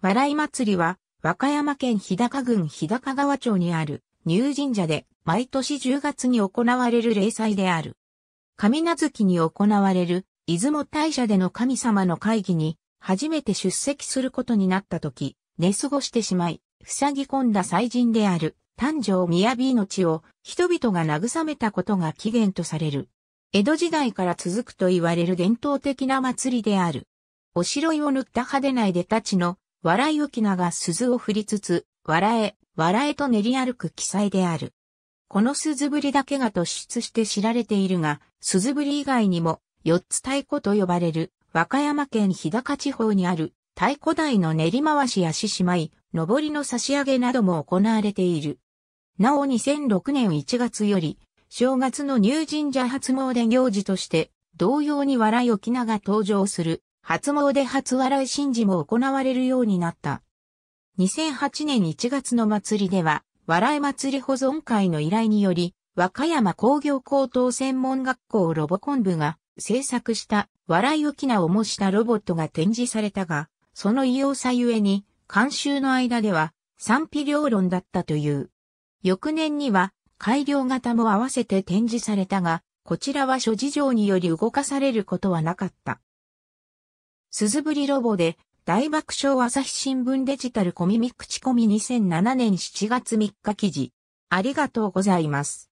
笑い祭りは、和歌山県日高郡日高川町にある、入神社で、毎年10月に行われる例祭である。神名月に行われる、出雲大社での神様の会議に、初めて出席することになった時、寝過ごしてしまい、塞ぎ込んだ祭人である、誕生宮の地を、人々が慰めたことが起源とされる。江戸時代から続くと言われる伝統的な祭りである。おしろいを塗った派手な出でたちの笑い沖が鈴を振りつつ、笑え、笑えと練り歩く記載である。この鈴振りだけが突出して知られているが、鈴振り以外にも、四つ太鼓と呼ばれる、和歌山県日高地方にある、太鼓台の練り回しや獅子舞、上りの差し上げなども行われている。なお2006年1月より、正月の入神者初詣行事として、同様に笑い沖縄が登場する初詣初笑い神事も行われるようになった。2008年1月の祭りでは、笑い祭り保存会の依頼により、和歌山工業高等専門学校ロボコン部が制作した笑いをきなを模したロボットが展示されたが、その異様さゆえに、監修の間では賛否両論だったという。翌年には改良型も合わせて展示されたが、こちらは諸事情により動かされることはなかった。鈴ぶりロボで、大爆笑朝日新聞デジタルコミミクチコミ2007年7月3日記事。ありがとうございます。